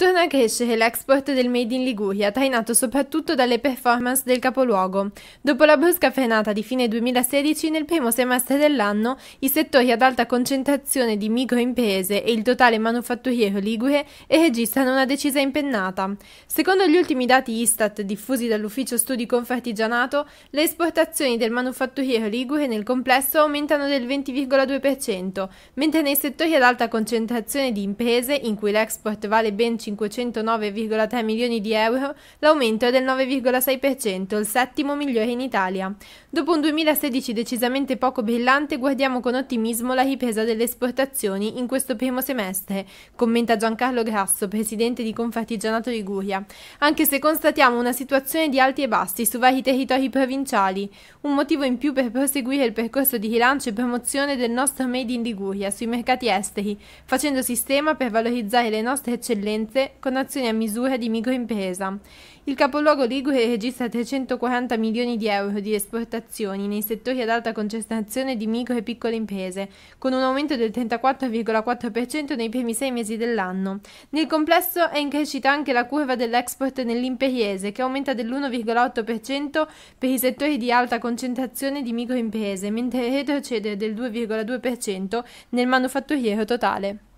Torna a crescere l'export del Made in Liguria, trainato soprattutto dalle performance del capoluogo. Dopo la brusca frenata di fine 2016, nel primo semestre dell'anno, i settori ad alta concentrazione di microimprese e il totale manufatturiero ligure registrano una decisa impennata. Secondo gli ultimi dati Istat diffusi dall'Ufficio Studi Confartigianato, le esportazioni del manufatturiero ligure nel complesso aumentano del 20,2%, mentre nei settori ad alta concentrazione di imprese, in cui l'export vale ben 50%, 509,3 milioni di euro, l'aumento è del 9,6%, il settimo migliore in Italia. Dopo un 2016 decisamente poco brillante, guardiamo con ottimismo la ripresa delle esportazioni in questo primo semestre, commenta Giancarlo Grasso, presidente di Confartigianato Liguria, anche se constatiamo una situazione di alti e bassi su vari territori provinciali, un motivo in più per proseguire il percorso di rilancio e promozione del nostro Made in Liguria sui mercati esteri, facendo sistema per valorizzare le nostre eccellenze imprese con azioni a misura di microimpresa. Il capoluogo ligure registra 340 milioni di euro di esportazioni nei settori ad alta concentrazione di micro e piccole imprese, con un aumento del 34,4% nei primi sei mesi dell'anno. Nel complesso è in crescita anche la curva dell'export nell'imperiese, che aumenta dell'1,8% per i settori di alta concentrazione di microimprese, mentre retrocede del 2,2% nel manufatturiero totale.